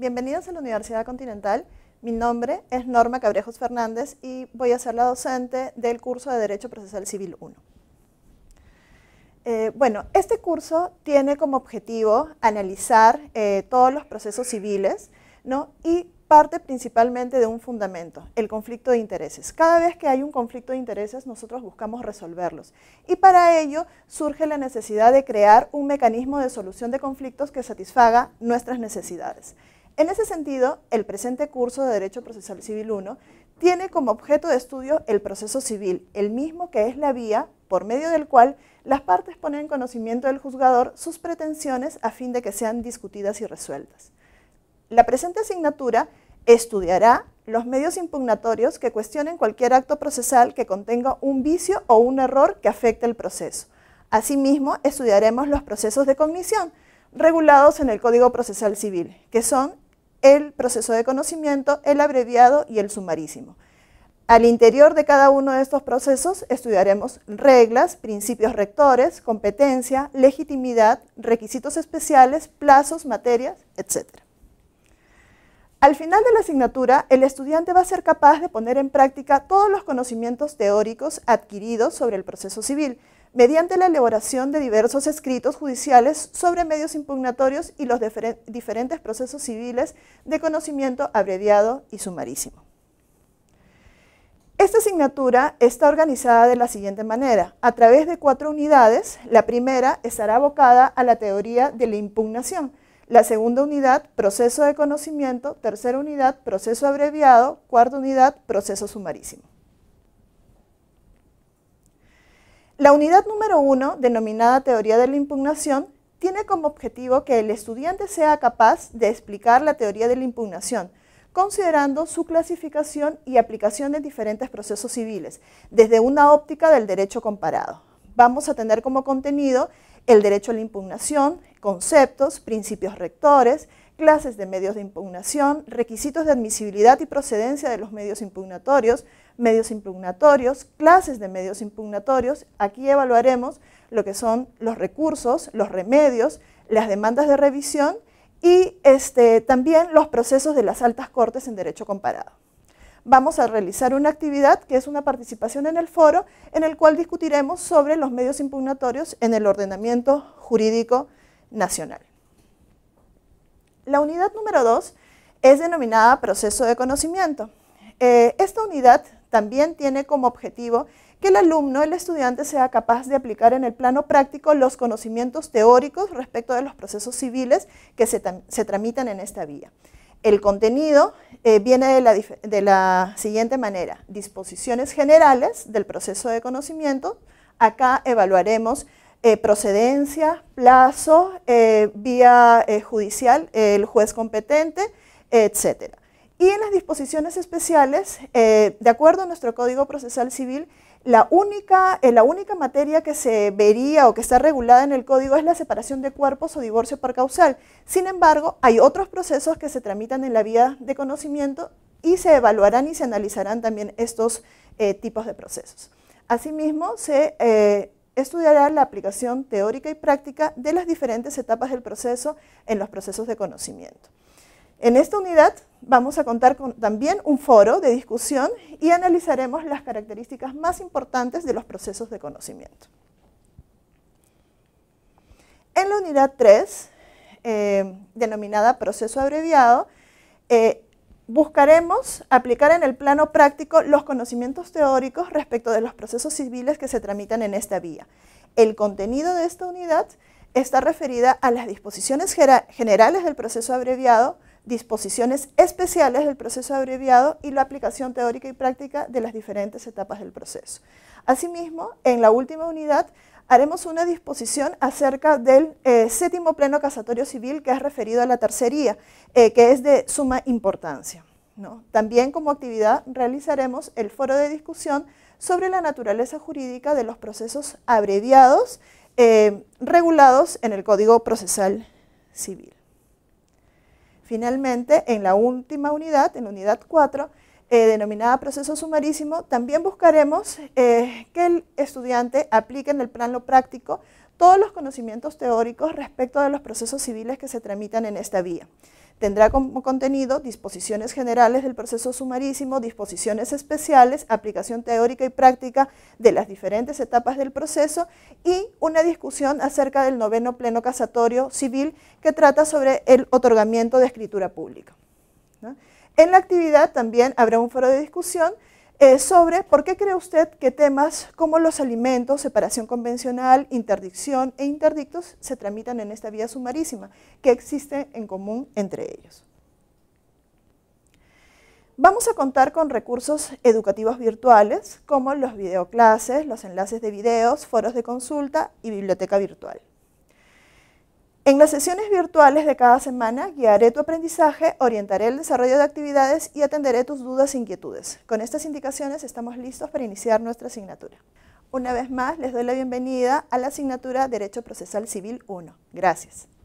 Bienvenidos a la Universidad Continental. Mi nombre es Norma Cabrejos Fernández y voy a ser la docente del curso de Derecho Procesal Civil 1. Eh, bueno, este curso tiene como objetivo analizar eh, todos los procesos civiles y parte principalmente de un fundamento, el conflicto de intereses. Cada vez que hay un conflicto de intereses, nosotros buscamos resolverlos. Y para ello surge la necesidad de crear un mecanismo de solución de conflictos que satisfaga nuestras necesidades. En ese sentido, el presente curso de Derecho Procesal Civil 1 tiene como objeto de estudio el proceso civil, el mismo que es la vía por medio del cual las partes ponen en conocimiento del juzgador sus pretensiones a fin de que sean discutidas y resueltas. La presente asignatura estudiará los medios impugnatorios que cuestionen cualquier acto procesal que contenga un vicio o un error que afecte el proceso. Asimismo, estudiaremos los procesos de cognición regulados en el Código Procesal Civil, que son el proceso de conocimiento, el abreviado y el sumarísimo. Al interior de cada uno de estos procesos estudiaremos reglas, principios rectores, competencia, legitimidad, requisitos especiales, plazos, materias, etc. Al final de la asignatura, el estudiante va a ser capaz de poner en práctica todos los conocimientos teóricos adquiridos sobre el proceso civil, mediante la elaboración de diversos escritos judiciales sobre medios impugnatorios y los diferentes procesos civiles de conocimiento abreviado y sumarísimo. Esta asignatura está organizada de la siguiente manera, a través de cuatro unidades, la primera estará abocada a la teoría de la impugnación, la segunda unidad, proceso de conocimiento, tercera unidad, proceso abreviado, cuarta unidad, proceso sumarísimo. La unidad número uno, denominada teoría de la impugnación, tiene como objetivo que el estudiante sea capaz de explicar la teoría de la impugnación, considerando su clasificación y aplicación en diferentes procesos civiles, desde una óptica del derecho comparado. Vamos a tener como contenido el derecho a la impugnación, conceptos, principios rectores, clases de medios de impugnación, requisitos de admisibilidad y procedencia de los medios impugnatorios, medios impugnatorios, clases de medios impugnatorios. Aquí evaluaremos lo que son los recursos, los remedios, las demandas de revisión y este, también los procesos de las altas cortes en derecho comparado vamos a realizar una actividad que es una participación en el foro en el cual discutiremos sobre los medios impugnatorios en el ordenamiento jurídico nacional. La unidad número 2 es denominada proceso de conocimiento. Eh, esta unidad también tiene como objetivo que el alumno, el estudiante, sea capaz de aplicar en el plano práctico los conocimientos teóricos respecto de los procesos civiles que se tramitan en esta vía. El contenido eh, viene de la, siguiente manera, disposiciones generales del proceso de conocimiento, acá evaluaremos eh, procedencia, plazo, eh, vía judicial, el juez competente, etc. Y en las disposiciones especiales, de acuerdo a nuestro Código Procesal Civil, la única, eh, la única materia que se vería o que está regulada en el código es la separación de cuerpos o divorcio por causal. Sin embargo, hay otros procesos que se tramitan en la vía de conocimiento y se evaluarán y se analizarán también estos eh, tipos de procesos. Asimismo, se eh, estudiará la aplicación teórica y práctica de las diferentes etapas del proceso en los procesos de conocimiento. En esta unidad vamos a contar con también un foro de discusión y analizaremos las características más importantes de los procesos de conocimiento. En la unidad 3, eh, denominada proceso abreviado, eh, buscaremos aplicar en el plano práctico los conocimientos teóricos respecto de los procesos civiles que se tramitan en esta vía. El contenido de esta unidad está referida a las disposiciones generales del proceso abreviado, disposiciones especiales del proceso abreviado y la aplicación teórica y práctica de las diferentes etapas del proceso. Asimismo, en la última unidad haremos una disposición acerca del eh, séptimo pleno casatorio civil que es referido a la tercería, eh, que es de suma importancia. También como actividad realizaremos el foro de discusión sobre la naturaleza jurídica de los procesos abreviados eh, regulados en el Código Procesal Civil. Finalmente, en la última unidad, en la unidad 4, eh, denominada proceso sumarísimo, también buscaremos eh, que el estudiante aplique en el plano práctico todos los conocimientos teóricos respecto de los procesos civiles que se tramitan en esta vía. Tendrá como contenido disposiciones generales del proceso sumarísimo, disposiciones especiales, aplicación teórica y práctica de las diferentes etapas del proceso y una discusión acerca del noveno pleno casatorio civil que trata sobre el otorgamiento de escritura pública. En la actividad también habrá un foro de discusión sobre por qué cree usted que temas como los alimentos, separación convencional, interdicción e interdictos se tramitan en esta vía sumarísima, que existe en común entre ellos. Vamos a contar con recursos educativos virtuales como los videoclases, los enlaces de videos, foros de consulta y biblioteca virtual. En las sesiones virtuales de cada semana guiaré tu aprendizaje, orientaré el desarrollo de actividades y atenderé tus dudas e inquietudes. Con estas indicaciones estamos listos para iniciar nuestra asignatura. Una vez más, les doy la bienvenida a la asignatura Derecho Procesal Civil 1. Gracias.